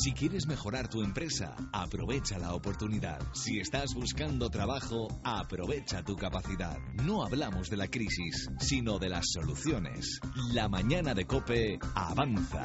Si quieres mejorar tu empresa, aprovecha la oportunidad. Si estás buscando trabajo, aprovecha tu capacidad. No hablamos de la crisis, sino de las soluciones. La mañana de Cope avanza.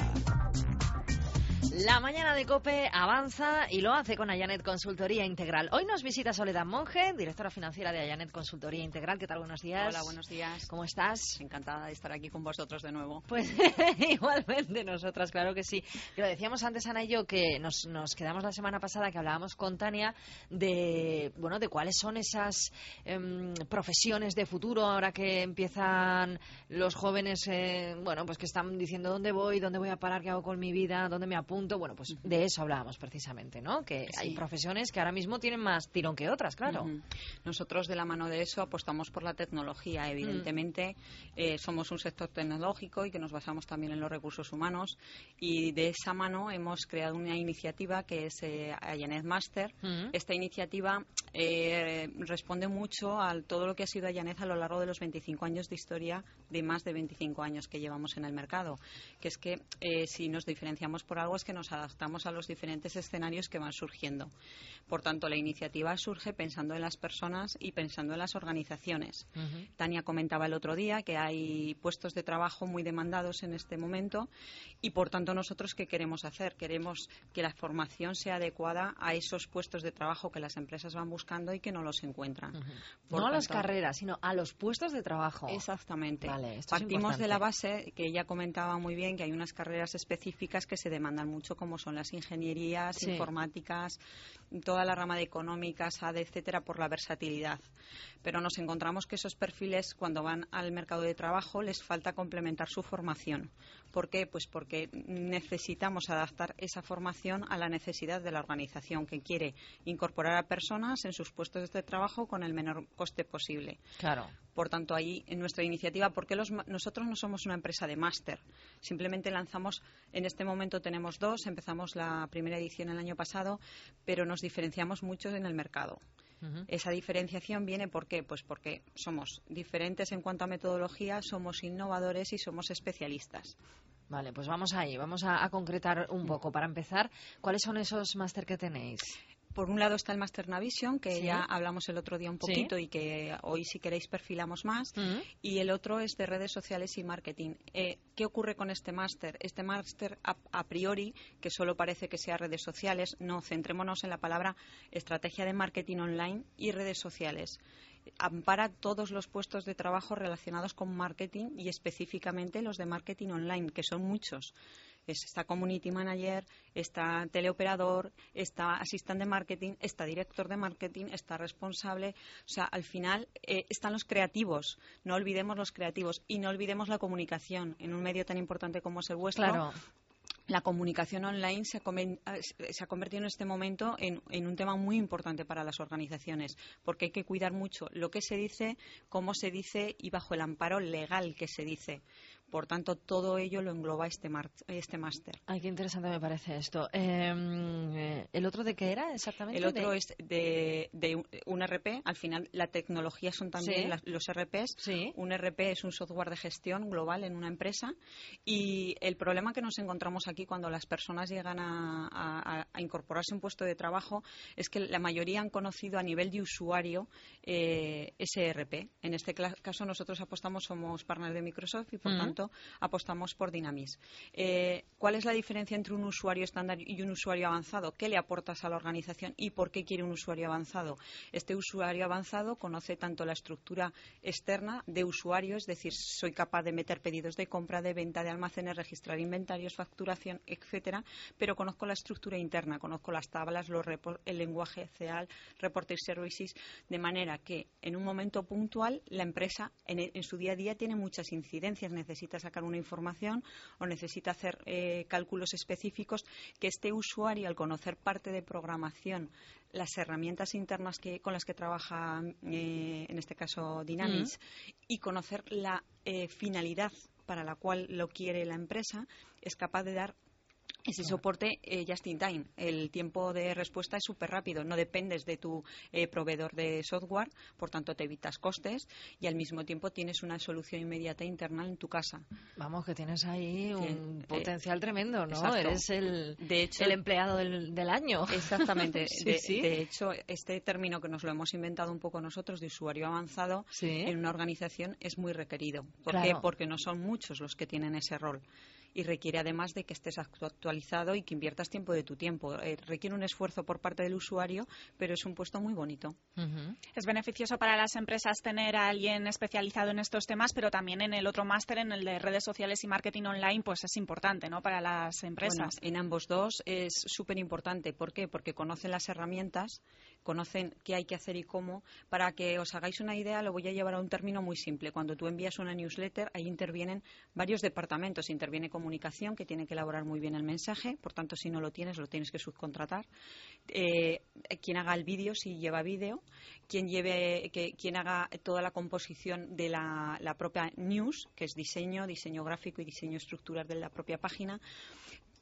La mañana de Cope avanza y lo hace con Ayanet Consultoría Integral. Hoy nos visita Soledad Monge, directora financiera de Ayanet Consultoría Integral. ¿Qué tal? Buenos días. Hola, buenos días. ¿Cómo estás? Encantada de estar aquí con vosotros de nuevo. Pues igualmente nosotras, claro que sí. Lo decíamos antes, Ana y yo, que nos, quedamos la semana pasada que hablábamos con Tania de, bueno, de cuáles son esas em, profesiones de futuro ahora que empiezan los jóvenes, eh, bueno, pues que están diciendo dónde voy, dónde voy a parar, qué hago con mi vida, dónde me apunto bueno, pues de eso hablábamos precisamente, ¿no? Que hay profesiones que ahora mismo tienen más tirón que otras, claro. Nosotros de la mano de eso apostamos por la tecnología, mm. evidentemente. Eh, somos un sector tecnológico y que nos basamos también en los recursos humanos y de esa mano hemos creado una iniciativa que es eh, e Master. Mm. Esta iniciativa eh, responde mucho a todo lo que ha sido Ayanet a lo largo de los 25 años de historia de más de 25 años que llevamos en el mercado, que es que eh, si nos diferenciamos por algo es que nos adaptamos a los diferentes escenarios que van surgiendo. Por tanto, la iniciativa surge pensando en las personas y pensando en las organizaciones. Tania comentaba el otro día que hay puestos de trabajo muy demandados en este momento y, por tanto, nosotros qué queremos hacer? Queremos que la formación sea adecuada a esos puestos de trabajo que las empresas van buscando y que no los encuentran. No a las carreras, sino a los puestos de trabajo. Exactamente. Partimos de la base que ella comentaba muy bien que hay unas carreras específicas que se demandan mucho como son las ingenierías, informáticas, toda la rama de económicas, AD, etcétera, por la versatilidad. Pero nos encontramos que esos perfiles, cuando van al mercado de trabajo, les falta complementar su formación. ¿Por qué? Pues porque necesitamos adaptar esa formación a la necesidad de la organización que quiere incorporar a personas en sus puestos de trabajo con el menor coste posible. Claro. Por tanto, ahí en nuestra iniciativa, porque nosotros no somos una empresa de máster, simplemente lanzamos, en este momento tenemos dos, empezamos la primera edición el año pasado, pero nos diferenciamos mucho en el mercado. Esa diferenciación viene por Pues porque somos diferentes en cuanto a metodología, somos innovadores y somos especialistas. Vale, pues vamos ahí, vamos a concretar un mm. poco. Para empezar, ¿cuáles son esos máster que tenéis? Por un lado está el Master Navision, que ya hablamos el otro día un poquito y que hoy si queréis perfilamos más. Y el otro es de redes sociales y marketing. Eh, ¿Qué ocurre con este máster? Este máster a, a, priori, que solo parece que sea redes sociales, no, centrémonos en la palabra estrategia de marketing online y redes sociales. Ampara todos los puestos de trabajo relacionados con marketing y específicamente los de marketing online, que son muchos. Es, está community manager, está teleoperador, está asistente de marketing, está director de marketing, está responsable. O sea, al final eh, están los creativos. No olvidemos los creativos y no olvidemos la comunicación en un medio tan importante como es el vuestro. la comunicación online eh, se ha, convertido en este momento en, un tema muy importante para las organizaciones, porque hay que cuidar mucho lo que se dice, cómo se dice y bajo el amparo legal que se dice. Por tanto, todo ello lo engloba este este máster. Ay, qué interesante me parece esto. Em, eh, ¿El otro de qué era exactamente? El otro es de, un RP. Al final, la tecnología son también los RPs. ¿Sí? Un RP es un software de gestión global en una empresa. Y el problema que nos encontramos aquí cuando las personas llegan a, incorporarse a un puesto de trabajo es que la mayoría han conocido a nivel de usuario eh, ese RP. En este caso, nosotros apostamos, somos partners de Microsoft y, por tanto, apostamos por Dynamis. Eh, ¿Cuál es la diferencia entre un usuario estándar y un usuario avanzado? ¿Qué le aportas a la organización y por qué quiere un usuario avanzado? Este usuario avanzado conoce tanto la estructura externa de usuario, es decir, soy capaz de meter pedidos de compra, de venta, de almacenes, registrar inventarios, facturación, etcétera, pero conozco la estructura interna, conozco las tablas, los el lenguaje CEAL, Reporting Services, de manera que en un momento puntual la empresa en, su día a día tiene muchas incidencias, necesita necesita sacar una información o necesita hacer eh, cálculos específicos, que este usuario, al conocer parte de programación, las herramientas internas que, con las que trabaja, eh, en este caso Dynamics, y conocer la eh, finalidad para la cual lo quiere la empresa, es capaz de dar ese soporte eh, just in time. El tiempo de respuesta es súper rápido. No dependes de tu eh, proveedor de software, por tanto te evitas costes y al mismo tiempo tienes una solución inmediata interna en tu casa. Vamos, que tienes ahí un eh, potencial tremendo, ¿no? Eres el, empleado del, año. Exactamente. sí, de, sí. de, hecho, este término que nos lo hemos inventado un poco nosotros de usuario avanzado en una organización es muy requerido. ¿Por qué? Porque no son muchos los que tienen ese rol y requiere además de que estés actualizado y que inviertas tiempo de tu tiempo. Eh, requiere un esfuerzo por parte del usuario, pero es un puesto muy bonito. Es beneficioso para las empresas tener a alguien especializado en estos temas, pero también en el otro máster, en el de redes sociales y marketing online, pues es importante ¿no? para las empresas. en ambos dos es súper importante. ¿Por qué? Porque conocen las herramientas conocen qué hay que hacer y cómo. Para que os hagáis una idea, lo voy a llevar a un término muy simple. Cuando tú envías una newsletter, ahí intervienen varios departamentos. Interviene comunicación, que tiene que elaborar muy bien el mensaje, por tanto, si no lo tienes, lo tienes que subcontratar. Eh, quien haga el vídeo, si lleva vídeo, quien, lleve, que, haga toda la composición de la propia news, que es diseño, diseño gráfico y diseño estructural de la propia página,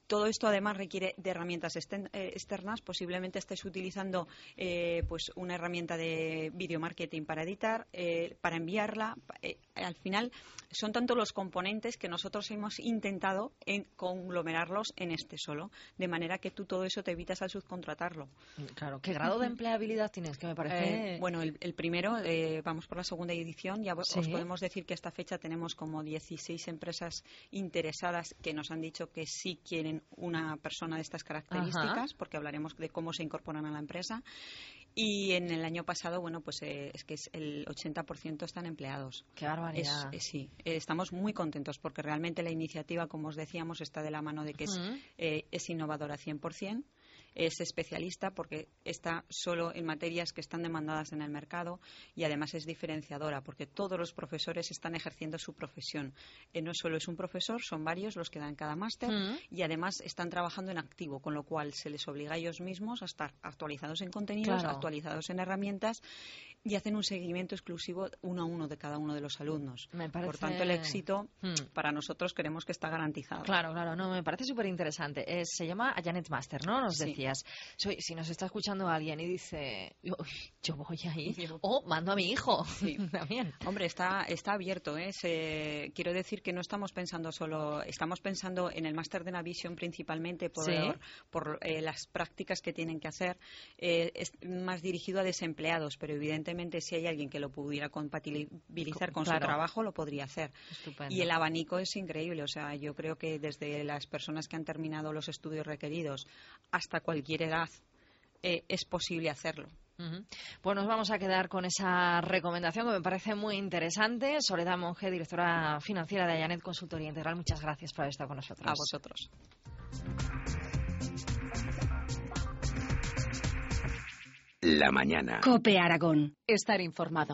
todo esto además requiere de herramientas eh, externas. Posiblemente estés utilizando eh, pues una herramienta de video marketing para editar, eh, para enviarla al final son tanto los componentes que nosotros hemos intentado en conglomerarlos en este solo, de manera que tú todo eso te evitas al subcontratarlo. Claro, ¿qué grado de empleabilidad tienes? Que me parece. Eh, bueno, el, primero, eh, vamos por la segunda edición, ya os podemos decir que esta fecha tenemos como 16 empresas interesadas que nos han dicho que sí quieren una persona de estas características, porque hablaremos de cómo se incorporan a la empresa. Y en el año pasado, bueno, pues eh, es que es el 80% están empleados. ¡Qué barbaridad! Eh, sí, eh, estamos muy contentos porque realmente la iniciativa, como os decíamos, está de la mano de que es, es innovadora 100% es especialista porque está solo en materias que están demandadas en el mercado y además es diferenciadora porque todos los profesores están ejerciendo su profesión. Eh, no solo es un profesor, son varios los que dan cada máster mm. y además están trabajando en activo, con lo cual se les obliga a ellos mismos a estar actualizados en contenidos, actualizados en herramientas y hacen un seguimiento exclusivo uno a uno de cada uno de los alumnos. Por tanto, el éxito mm. para nosotros creemos que está garantizado. Claro, claro, no, me parece súper interesante. Eh, se llama Janet Master, ¿no? Nos decía. Soy, si nos está escuchando alguien y dice, yo, voy ahí, o mando a mi hijo sí. también. Hombre, está, está abierto. ¿eh? quiero decir que no estamos pensando solo, estamos pensando en el máster de Navision principalmente por, por eh, las prácticas que tienen que hacer. Eh, es más dirigido a desempleados, pero evidentemente si hay alguien que lo pudiera compatibilizar con su trabajo, lo podría hacer. Y el abanico es increíble. O sea, yo creo que desde las personas que han terminado los estudios requeridos hasta cualquier cualquier edad eh, es posible hacerlo. Pues nos vamos a quedar con esa recomendación que me parece muy interesante. Soledad Monge, directora financiera de Ayanet Consultoría Integral, muchas gracias por haber estado con nosotros. A vosotros. La mañana. Cope Aragón. Estar informado.